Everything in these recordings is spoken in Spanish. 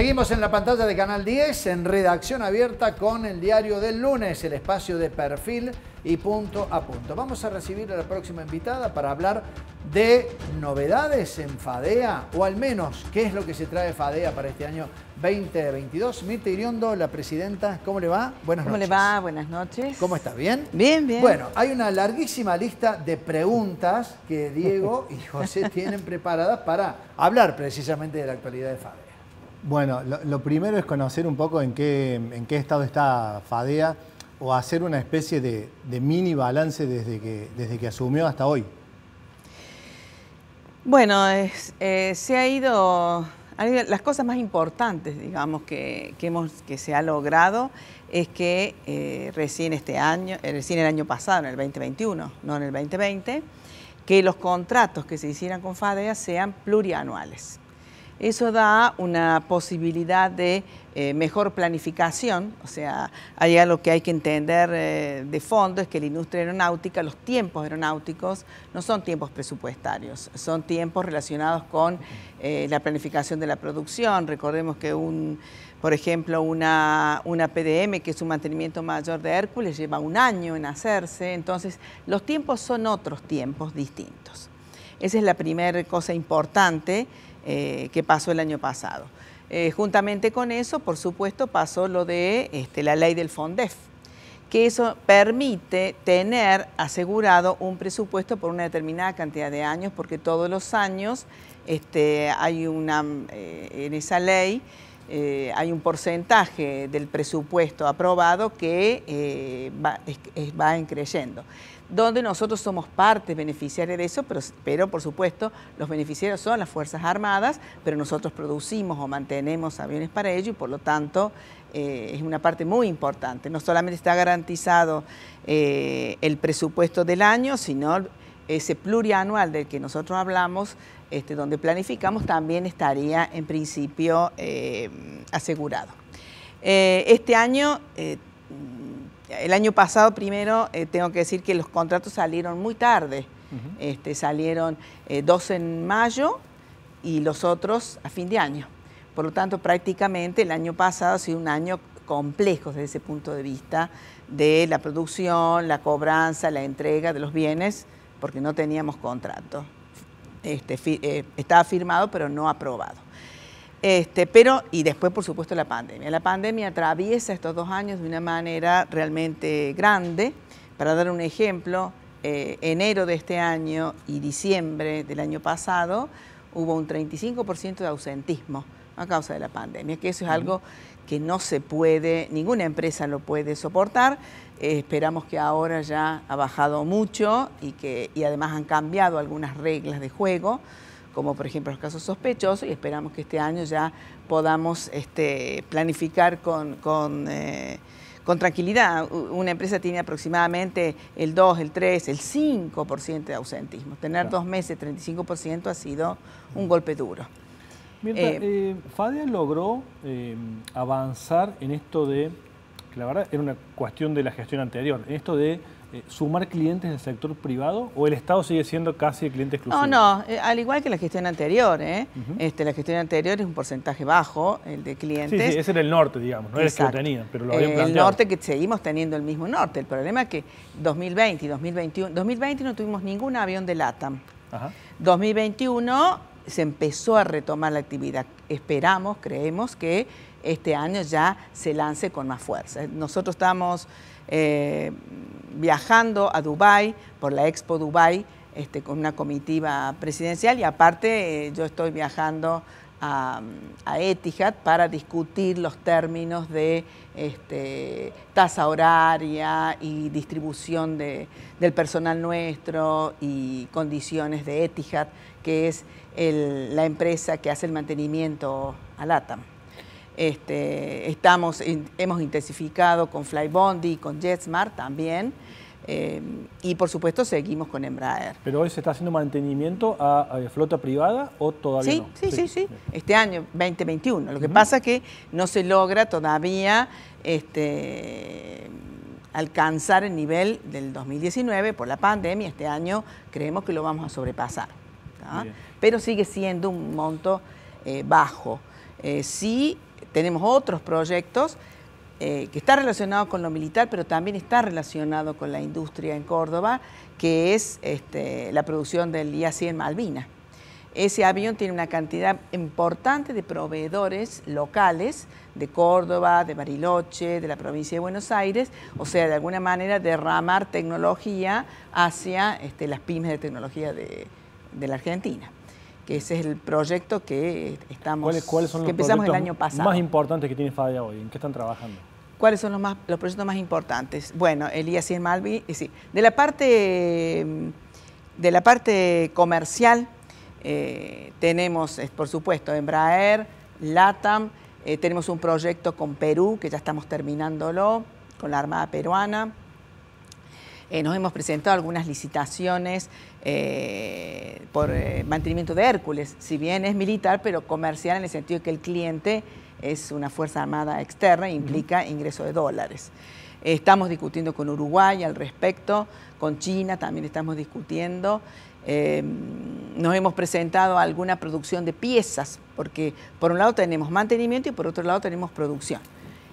Seguimos en la pantalla de Canal 10, en redacción abierta con el diario del lunes, el espacio de perfil y punto a punto. Vamos a recibir a la próxima invitada para hablar de novedades en FADEA, o al menos qué es lo que se trae FADEA para este año 2022. Mirta Iriondo, la presidenta, ¿cómo le va? Buenas noches. ¿Cómo le va? Buenas noches. ¿Cómo está? ¿Bien? Bien, bien. Bueno, hay una larguísima lista de preguntas que Diego y José tienen preparadas para hablar precisamente de la actualidad de FADEA. Bueno, lo, primero es conocer un poco en qué, estado está FADEA o hacer una especie de, mini balance desde que, asumió hasta hoy. Bueno, eh, se ha ido, las cosas más importantes, digamos, que, que, hemos, que se ha logrado es que eh, recién este año, eh, recién el año pasado, en el 2021, no en el 2020, que los contratos que se hicieran con FADEA sean plurianuales. Eso da una posibilidad de eh, mejor planificación, o sea, allá lo que hay que entender eh, de fondo es que la industria aeronáutica, los tiempos aeronáuticos no son tiempos presupuestarios, son tiempos relacionados con eh, la planificación de la producción. Recordemos que un por ejemplo, una, una, PDM, que es un mantenimiento mayor de Hércules, lleva un año en hacerse, entonces los tiempos son otros tiempos distintos. Esa es la primera cosa importante eh, que pasó el año pasado. Eh, juntamente con eso, por supuesto, pasó lo de este, la ley del FONDEF, que eso permite tener asegurado un presupuesto por una determinada cantidad de años, porque todos los años este, hay una, eh, en esa ley eh, hay un porcentaje del presupuesto aprobado que eh, va, es, creyendo donde nosotros somos parte beneficiaria de eso, pero, por supuesto los beneficiarios son las Fuerzas Armadas, pero nosotros producimos o mantenemos aviones para ello y por lo tanto eh, es una parte muy importante. No solamente está garantizado el presupuesto del año, sino ese plurianual del que nosotros hablamos, este, donde planificamos, también estaría en principio eh, asegurado. Eh, este año, eh, el año pasado primero, tengo que decir que los contratos salieron muy tarde. Este, salieron dos en mayo y los otros a fin de año. Por lo tanto, prácticamente el año pasado ha sido un año complejo desde ese punto de vista de la producción, la cobranza, la entrega de los bienes porque no teníamos contrato. Este, eh, estaba firmado, pero no aprobado. Este, pero, y después, por supuesto, la pandemia. La pandemia atraviesa estos dos años de una manera realmente grande. Para dar un ejemplo, eh, enero de este año y diciembre del año pasado hubo un 35% de ausentismo a causa de la pandemia, que eso es algo que no se puede, ninguna empresa lo puede soportar. Eh, esperamos que ahora ya ha bajado mucho y que y además han cambiado algunas reglas de juego, como por ejemplo los casos sospechosos, y esperamos que este año ya podamos este, planificar con... con eh, tranquilidad. Una empresa tiene aproximadamente el 2, el 3, el 5% de ausentismo. Tener dos meses, 35% ha sido un golpe duro. Mirta, eh, eh Fadia logró em, avanzar en esto de, que la verdad era una cuestión de la gestión anterior, en esto de eh, sumar clientes del sector privado o el Estado sigue siendo casi el cliente exclusivo? No, no, eh, al igual que la gestión anterior, este, la gestión anterior es un porcentaje bajo, el de clientes. Sí, ese era el norte, digamos, no era el que tenían, pero lo habían planteado. El norte que seguimos teniendo el mismo norte, el problema es que 2020 y 2021, 2020 no tuvimos ningún avión de LATAM. Ajá. 2021 se empezó a retomar la actividad. Esperamos, creemos que este año ya se lance con más fuerza. Nosotros estamos eh, viajando a Dubái por la Expo Dubái este, con una comitiva presidencial y aparte eh, yo estoy viajando a, Etihad para discutir los términos de este, tasa horaria y distribución del personal nuestro y condiciones de Etihad, que es la empresa que hace el mantenimiento al ATAM. Este, hemos intensificado con Flybondi, con JetSmart también, eh, y por supuesto seguimos con Embraer. ¿Pero hoy se está haciendo mantenimiento a, flota privada o todavía sí, no? Sí, sí, sí, Este año, 2021. Lo que pasa es que no se logra todavía este, alcanzar el nivel del 2019 por la pandemia. Este año creemos que lo vamos a sobrepasar. Pero sigue siendo un monto eh, bajo. Eh, sí tenemos otros proyectos eh, que está relacionado con lo militar, pero también está relacionado con la industria en Córdoba, que es este, la producción del IAC en Malvina. Ese avión tiene una cantidad importante de proveedores locales de Córdoba, de Bariloche, de la provincia de Buenos Aires, o sea, de alguna manera derramar tecnología hacia este, las pymes de tecnología de, la Argentina que ese es el proyecto que estamos son que empezamos el año pasado. Más importantes que tiene FADIA hoy, ¿en qué están trabajando? ¿Cuáles son los, proyectos más importantes? Bueno, Elías y el Malvi, sí. De la parte, mm, de la parte comercial, eh, tenemos, eh, por supuesto, Embraer, LATAM, eh, tenemos un proyecto con Perú, que ya estamos terminándolo, con la Armada Peruana. nos hemos presentado algunas licitaciones por mantenimiento de Hércules, si bien es militar, pero comercial en el sentido que el cliente es una Fuerza Armada externa e implica ingreso de dólares. Estamos discutiendo con Uruguay al respecto, con China también estamos discutiendo. Em, nos hemos presentado alguna producción de piezas, porque por un lado tenemos mantenimiento y por otro lado tenemos producción.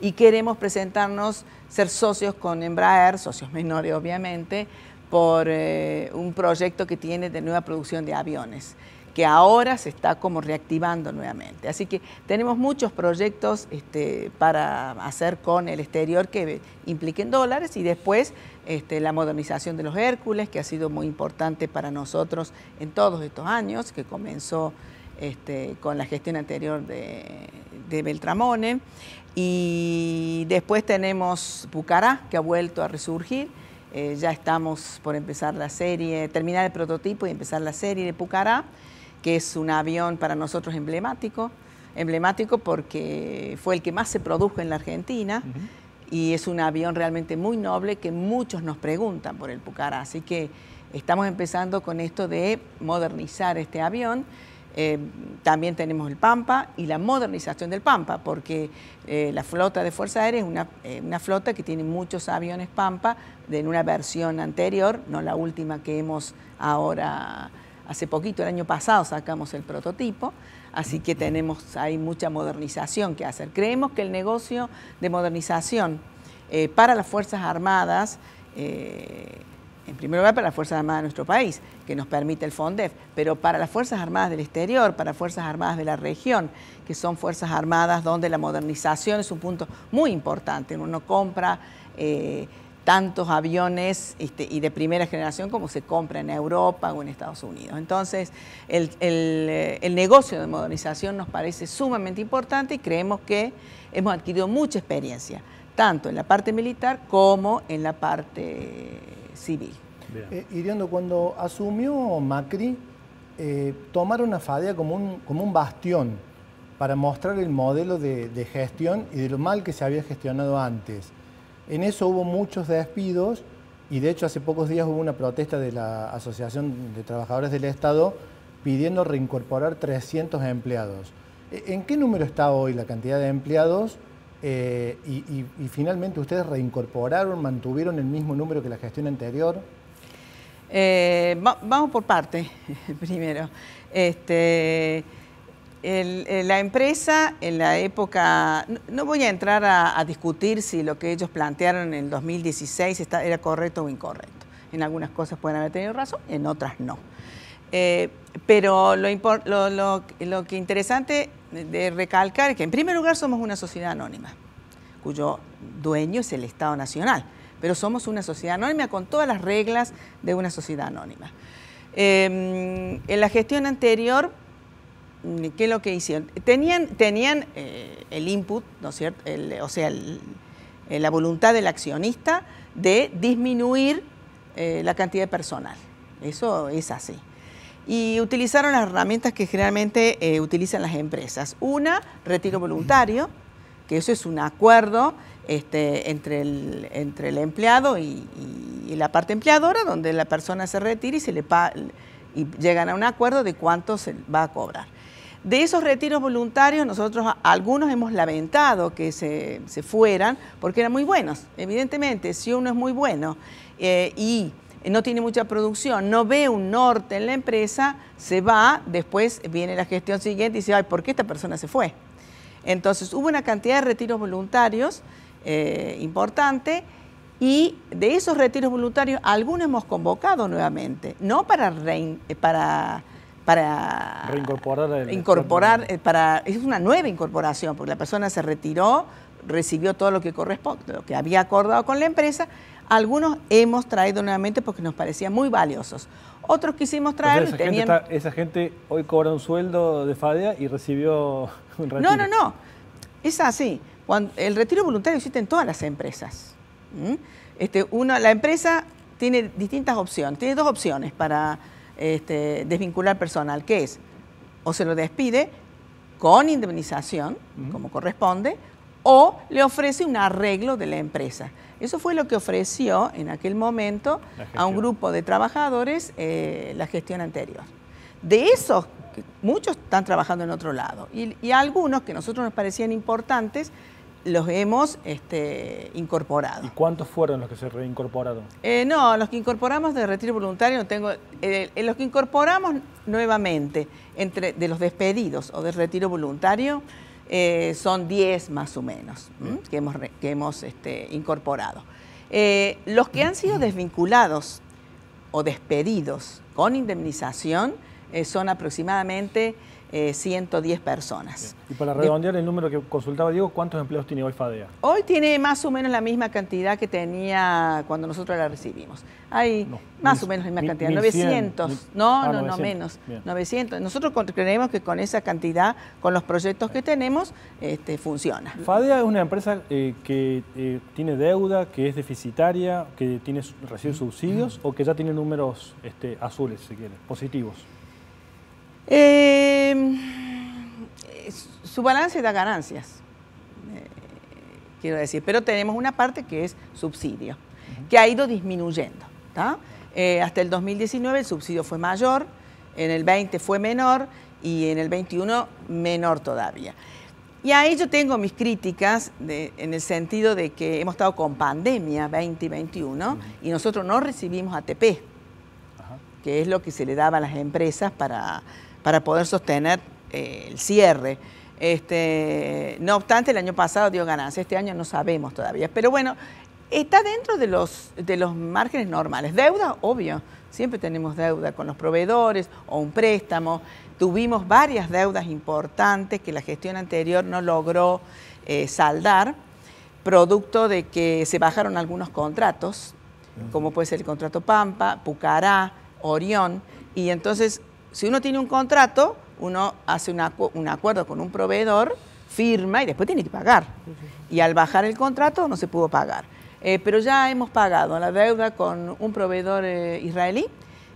Y queremos presentarnos, ser socios con Embraer, socios menores obviamente, por eh, un proyecto que tiene de nueva producción de aviones que ahora se está como reactivando nuevamente. Así que tenemos muchos proyectos este, para hacer con el exterior que impliquen dólares y después este, la modernización de los Hércules, que ha sido muy importante para nosotros en todos estos años, que comenzó este, con la gestión anterior de, Beltramone. Y después tenemos Pucará, que ha vuelto a resurgir. Eh, ya estamos por empezar la serie, terminar el prototipo y empezar la serie de Pucará que es un avión para nosotros emblemático, emblemático porque fue el que más se produjo en la Argentina. Y es un avión realmente muy noble que muchos nos preguntan por el Pucará. Así que estamos empezando con esto de modernizar este avión. Eh, también tenemos el Pampa y la modernización del Pampa, porque eh, la flota de Fuerza Aérea es una, eh, una, flota que tiene muchos aviones Pampa de una versión anterior, no la última que hemos ahora Hace poquito, el año pasado, sacamos el prototipo, así que tenemos hay mucha modernización que hacer. Creemos que el negocio de modernización eh, para las Fuerzas Armadas, eh, en primer lugar para las Fuerzas Armadas de nuestro país, que nos permite el FONDEF, pero para las Fuerzas Armadas del exterior, para Fuerzas Armadas de la región, que son Fuerzas Armadas donde la modernización es un punto muy importante. Uno compra... Eh, tantos aviones este, y de primera generación como se compra en Europa o en Estados Unidos. Entonces, eh, el, negocio de modernización nos parece sumamente importante y creemos que hemos adquirido mucha experiencia, tanto en la parte militar como en la parte civil. Eh, cuando asumió Macri, eh, tomaron a Fadea como un, como un bastión para mostrar el modelo de gestión y de lo mal que se había gestionado antes. En eso hubo muchos despidos y de hecho hace pocos días hubo una protesta de la Asociación de Trabajadores del Estado pidiendo reincorporar 300 empleados. E, ¿En qué número está hoy la cantidad de empleados? Eh, y, finalmente ustedes reincorporaron, mantuvieron el mismo número que la gestión anterior. Eh, vamos por parte, primero. Este, eh, la empresa en la época, no voy a entrar a, discutir si lo que ellos plantearon en el 2016 está, era correcto o incorrecto. En algunas cosas pueden haber tenido razón, en otras no. Eh, pero lo, lo, que interesante de recalcar es que en primer lugar somos una sociedad anónima, cuyo dueño es el Estado Nacional, pero somos una sociedad anónima con todas las reglas de una sociedad anónima. Eh, en la gestión anterior ¿qué es lo que hicieron? Tenían, tenían eh, el input, ¿no cierto? o sea, eh, la voluntad del accionista de disminuir eh, la cantidad de personal. Eso es así. Y utilizaron las herramientas que generalmente utilizan las empresas. Una, retiro voluntario, que eso es un acuerdo este, entre, el, empleado y, la parte empleadora, donde la persona se retira y se le y llegan a un acuerdo de cuánto se va a cobrar. De esos retiros voluntarios, nosotros algunos hemos lamentado que se, fueran porque eran muy buenos. Evidentemente, si uno es muy bueno eh, y no tiene mucha producción, no ve un norte en la empresa, se va, después viene la gestión siguiente y dice, ay, ¿por qué esta persona se fue? Entonces hubo una cantidad de retiros voluntarios eh, importante y de esos retiros voluntarios algunos hemos convocado nuevamente, no para, rein, para para reincorporar el incorporar eh, para es una nueva incorporación porque la persona se retiró recibió todo lo que corresponde lo que había acordado con la empresa algunos hemos traído nuevamente porque nos parecían muy valiosos otros quisimos traer esa, gente hoy cobra un sueldo de FADEA y recibió un retiro no no no es así el retiro voluntario existe en todas las empresas este una la empresa tiene distintas opciones tiene dos opciones para este, desvincular personal, que es o se lo despide con indemnización, como corresponde, o le ofrece un arreglo de la empresa. Eso fue lo que ofreció en aquel momento a un grupo de trabajadores eh, la gestión anterior. De esos, muchos están trabajando en otro lado y, y algunos que a nosotros nos parecían importantes los hemos este, incorporado. ¿Y cuántos fueron los que se reincorporaron? Eh, no, los que incorporamos de retiro voluntario tengo. Eh, eh, los que incorporamos nuevamente entre de los despedidos o de retiro voluntario son 10 más o menos que hemos, este, incorporado. los que han sido desvinculados o despedidos con indemnización son aproximadamente 110 eh, personas. Y para redondear el número que consultaba Diego, ¿cuántos empleos tiene hoy FADEA? Hoy tiene más o menos la misma cantidad que tenía cuando nosotros la recibimos. Hay más o menos la misma cantidad, 900, ah, no, no, no, menos, 900. Nosotros creemos que con esa cantidad, con los proyectos que tenemos, este, funciona. FADEA es una empresa eh, que eh, tiene deuda, que es deficitaria, que tiene, recibe mm. subsidios o que ya tiene números este, azules, si quiere, positivos. Em, su balance da ganancias, eh, quiero decir, pero tenemos una parte que es subsidio, que ha ido disminuyendo. Eh, hasta el 2019 el subsidio fue mayor, en el 20 fue menor y en el 21 menor todavía. Y ahí yo tengo mis críticas en el sentido de que hemos estado con pandemia 2021 y y nosotros no recibimos ATP, que es lo que se le daba a las empresas para para poder sostener eh, el cierre. Este, no obstante, el año pasado dio ganancia, este año no sabemos todavía. Pero bueno, está dentro de los, de los márgenes normales. Deuda, obvio, siempre tenemos deuda con los proveedores o un préstamo. Tuvimos varias deudas importantes que la gestión anterior no logró eh, saldar, producto de que se bajaron algunos contratos, como puede ser el contrato Pampa, Pucará, Orión, y entonces si uno tiene un contrato, uno hace un, acuerdo con un proveedor, firma y después tiene que pagar. Y al bajar el contrato no se pudo pagar. Eh, pero ya hemos pagado la deuda con un proveedor eh, israelí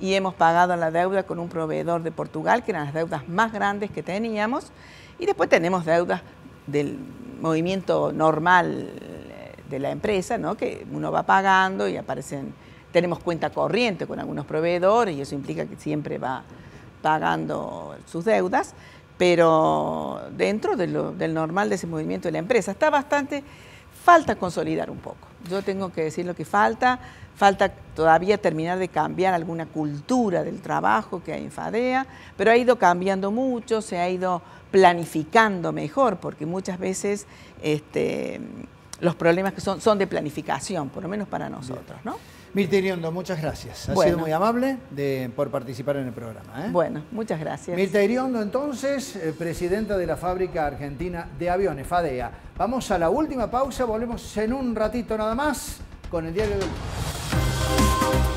y hemos pagado la deuda con un proveedor de Portugal, que eran las deudas más grandes que teníamos. Y después tenemos deudas del movimiento normal eh, de la empresa, ¿no? que uno va pagando y aparecen, tenemos cuenta corriente con algunos proveedores y eso implica que siempre va pagando sus deudas, pero dentro del normal del normal movimiento de la empresa. Está bastante, falta consolidar un poco. Yo tengo que decir lo que falta, falta todavía terminar de cambiar alguna cultura del trabajo que hay en FADEA, pero ha ido cambiando mucho, se ha ido planificando mejor, porque muchas veces este, los problemas que son, son de planificación, por lo menos para nosotros, ¿no? Mirta Iriondo, muchas gracias. Ha sido muy amable por participar en el programa. ¿eh? Bueno, muchas gracias. Mirta Iriondo, entonces, eh, presidenta de la Fábrica Argentina de Aviones, FADEA. Vamos a la última pausa, volvemos en un ratito nada más con el diario del...